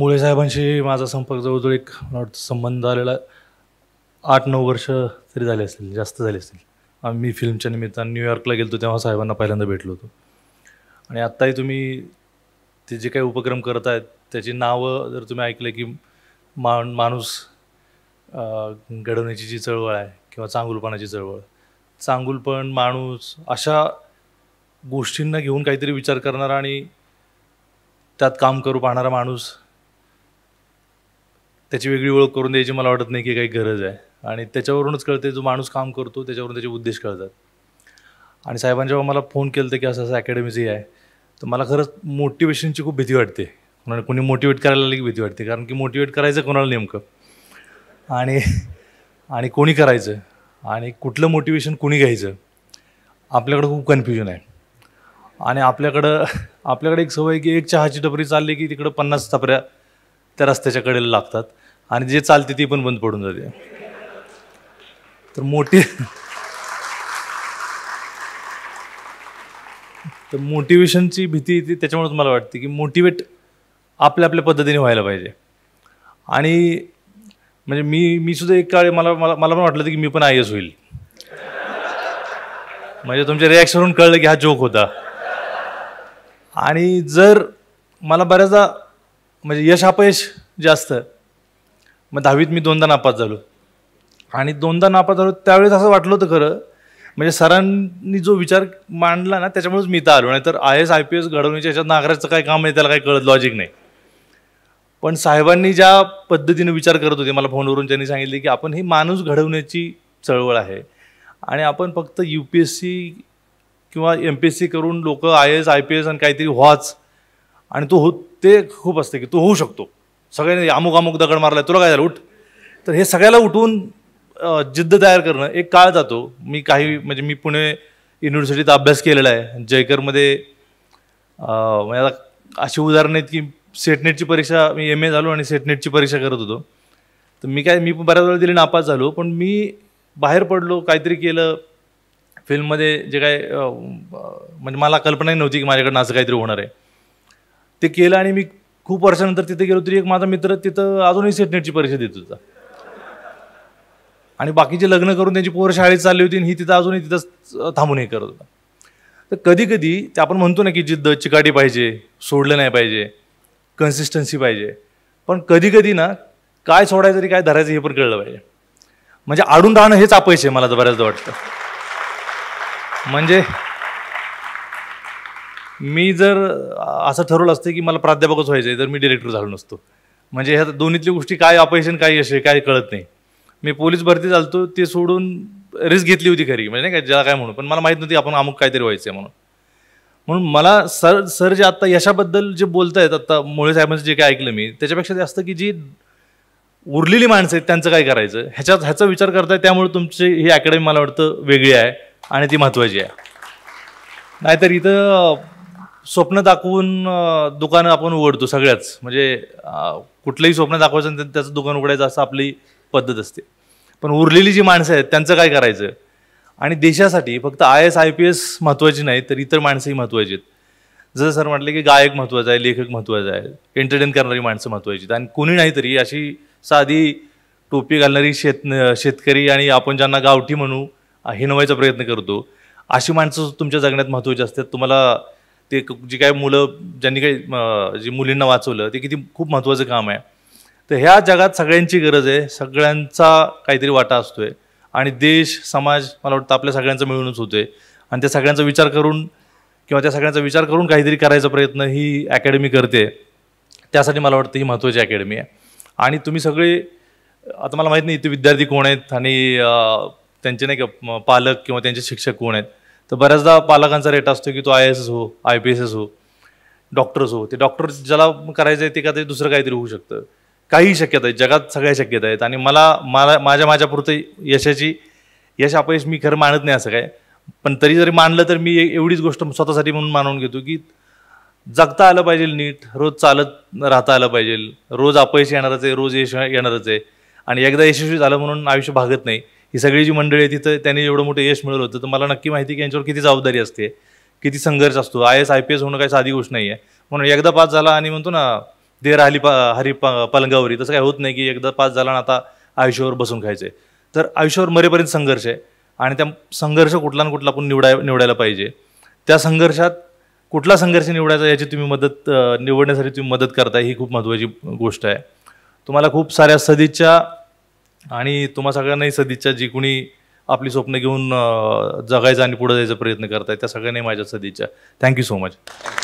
मुळे साहेबांशी माझा संपर्क जवळजवळ एक संबंध आलेला आठ नऊ वर्ष तरी झाले असतील जास्त झाले असतील मी फिल्मच्या निमित्तानं न्यूयॉर्कला गेलो तेव्हा साहेबांना पहिल्यांदा भेटलो होतो आणि आत्ताही तुम्ही ते जे काही उपक्रम करत आहेत त्याची नावं जर तुम्ही ऐकलं की मा माणूस घडवण्याची जी चळवळ आहे किंवा चांगुलपणाची चळवळ चांगुलपण माणूस अशा गोष्टींना घेऊन काहीतरी विचार करणारा आणि त्यात काम करू पाहणारा माणूस त्याची वेगळी ओळख करून द्यायची मला वाटत नाही की काही गरज आहे आणि त्याच्यावरूनच कळते जो माणूस काम करतो त्याच्यावरून त्याचे उद्देश कळतात आणि साहेबांनी जेव्हा मला फोन केलं तर की असं असं अकॅडमीजही आहे तर मला खरंच मोटिवेशनची खूप भीती वाटते कोणाला कोणी मोटिवेट करायला की भीती वाटते कारण की मोटिवेट करायचं कोणाला नेमकं आणि आणि कोणी करायचं आणि कुठलं मोटिवेशन कोणी घ्यायचं आपल्याकडं खूप कन्फ्युजन आहे आणि आपल्याकडं आपल्याकडे एक सवय की एक चहाची टपरी चालली की तिकडं पन्नास टपऱ्या त्या रस्त्याच्या कडेला लागतात आणि जे चालते ती पण बंद पडून जाते तर मोठी तर मोटिवेशनची भीती ती त्याच्यामुळेच मला वाटते की मोटिवेट आपल्या आपल्या पद्धतीने व्हायला पाहिजे आणि म्हणजे मी मी सुद्धा एक काळ मला मला मला पण वाटलं की मी पण आय एस होईल म्हणजे तुमच्या रिॲक्शनवरून कळलं की हा जोक होता आणि जर मला बऱ्याचदा म्हणजे यश अपयश जे मग दहावीत मी दोनदा नापास झालो आणि दोनदा नापास झालो त्यावेळेस असं वाटलं होतं खरं म्हणजे सरांनी जो विचार मांडला ना त्याच्यामुळेच मी इथं आलो नाही तर I S I P S घडवण्याच्या ह्याच्यात नागराजचं काय काम आहे त्याला काही कळत लॉजिक नाही पण साहेबांनी ज्या पद्धतीने विचार करत होते मला फोनवरून त्यांनी सांगितले की आपण ही माणूस घडवण्याची चळवळ आहे आणि आपण फक्त यू पी एस सी किंवा एम पी एस सी करून लोक I S I P S आणि काहीतरी व्हाच आणि तो हो ते खूप असते की तो होऊ शकतो सगळ्यांनी अमुक अमुक दगड मारला तुला काय झालं उठ तर हे सगळ्याला उठवून जिद्द तयार करणं एक काळ जातो मी काही म्हणजे मी पुणे युनिव्हर्सिटीत अभ्यास केलेला आहे जयकरमध्ये म्हणजे आता अशी उदाहरणं आहेत की सेटनेटची परीक्षा मी एम ए झालो आणि सेटनेटची परीक्षा करत होतो तर मी काय मी पण बऱ्याच वेळा दिली नापास झालो पण मी बाहेर पडलो काहीतरी केलं फिल्ममध्ये जे काय म्हणजे मला कल्पनाही नव्हती की माझ्याकडनं असं काहीतरी होणार आहे ते केलं आणि मी खूप वर्षानंतर तिथे गेलो तरी एक माझा मित्र तिथं अजूनही सेटनेटची परीक्षा देत होता आणि बाकीचे लग्न करून त्यांची पोरं शाळेत चालली होती आणि ही तिथं अजूनही तिथं थांबून हे करत होता तर कधी कधी ते आपण म्हणतो ना की जिद्द चिकाटी पाहिजे सोडलं नाही पाहिजे कन्सिस्टन्सी पाहिजे पण कधी कधी ना काय सोडायचं तरी काय धरायचं हे पण कळलं पाहिजे म्हणजे आडून राहणं हेच अपयश आहे मला तर बऱ्याचदा वाटतं म्हणजे मी जर असं ठरवलं असतं की मला प्राध्यापकच व्हायचं आहे तर मी डिरेक्टर झालो नसतो म्हणजे ह्या दोन्हीतली गोष्टी काय अपयशन काय यश आहे काय कळत नाही मी पोलीस भरती चालतो ते सोडून रिस्क घेतली होती खरी म्हणजे नाही काय ज्याला काय म्हणून पण मला माहीत नव्हती आपण अमुक काहीतरी व्हायचं आहे म्हणून म्हणून मला सर सर जे आत्ता यशाबद्दल जे बोलत आहेत आत्ता मुळे साहेबांचं जे काय ऐकलं मी त्याच्यापेक्षा जास्त की जी उरलेली माणसं आहेत त्यांचं काय करायचं ह्याच्यात ह्याचा विचार करताय त्यामुळे तुमची ही अकॅडमी मला वाटतं वेगळी आहे आणि ती महत्त्वाची आहे नाहीतर इथं स्वप्न दाखवून दुकानं आपण उघडतो सगळ्याच म्हणजे कुठलंही स्वप्न दाखवायचं त्याचं दुकान उघडायचं असं आपली पद्धत असते पण उरलेली जी माणसं आहेत त्यांचं काय करायचं आणि देशासाठी फक्त I S I P S महत्त्वाची नाही तर इतर माणसंही महत्त्वाची आहेत जसं सर म्हटलं की गायक महत्त्वाचा आहे लेखक महत्त्वाचा आहे एंटरटेन करणारी माणसं महत्त्वाची आहेत आणि कोणी नाही तरी अशी साधी टोपी घालणारी शेत शेतकरी आणि आपण ज्यांना गावठी म्हणू हिनवायचा प्रयत्न करतो अशी माणसं तुमच्या जगण्यात महत्त्वाची असतात तुम्हाला ते जी काय मुलं ज्यांनी काही जी मुलींना वाचवलं ते किती खूप महत्त्वाचं काम आहे तर ह्या जगात सगळ्यांची गरज आहे सगळ्यांचा काहीतरी वाटा असतोय आणि देश समाज मला वाटतं आपल्या सगळ्यांचं मिळूनच होते आणि त्या सगळ्यांचा विचार करून किंवा त्या सगळ्यांचा विचार करून काहीतरी करायचा प्रयत्न ही अकॅडमी करते त्यासाठी मला वाटतं ही महत्त्वाची अकॅडमी आहे आणि तुम्ही सगळे आता मला माहीत नाही इथे विद्यार्थी कोण आहेत आणि त्यांचे नाही का पालक किंवा त्यांचे शिक्षक कोण आहेत तर बऱ्याचदा पालकांचा रेट असतो की तो आय एस हो आय पी एस एस हो डॉक्टर्स हो ते डॉक्टर ज्याला करायचं आहे ते का ते दुसरं काहीतरी होऊ शकतं काही शक्यता आहेत जगात सगळ्या शक्यता आहेत आणि मला मला माझ्या माझ्यापुरतं यशाची यश अपयश मी खरं मानत नाही असं काय पण तरी जरी मानलं तर मी एवढीच गोष्ट स्वतःसाठी म्हणून मानून घेतो की जगता आलं पाहिजे नीट रोज चालत राहता आलं पाहिजे रोज अपयश येणारच आहे रोज यश येणारच आहे आणि एकदा यशस्वी झालं म्हणून आयुष्य भागत नाही ही सगळी जी मंडळी आहे तिथं त्यांनी एवढं मोठं यश मिळवलं होतं तर मला नक्की माहिती की यांच्यावर किती जबाबदारी असते किती संघर्ष असतो I S I P S होणं काही साधी गोष्ट नाही आहे म्हणून एकदा पास झाला आणि म्हणतो ना देर आली पा हरी प पलंगावरी तसं काय होत नाही की एकदा पास झाला आणि आता आयुष्यावर बसून खायचं आहे तर आयुष्यावर मरेपर्यंत संघर्ष आहे आणि त्या संघर्ष कुठला ना कुठला आपण निवडाय निवडायला पाहिजे त्या संघर्षात कुठला संघर्ष निवडायचा याची तुम्ही मदत निवडण्यासाठी तुम्ही मदत करताय ही खूप महत्त्वाची गोष्ट आहे तुम्हाला खूप साऱ्या सदिच्छा आणि तुम्हा सगळ्यांनाही सदिच्छा जी कुणी आपली स्वप्न घेऊन जगायचं आणि पुढे जायचा प्रयत्न करताय त्या सगळ्यांनाही माझ्या सदिच्छा थँक्यू सो मच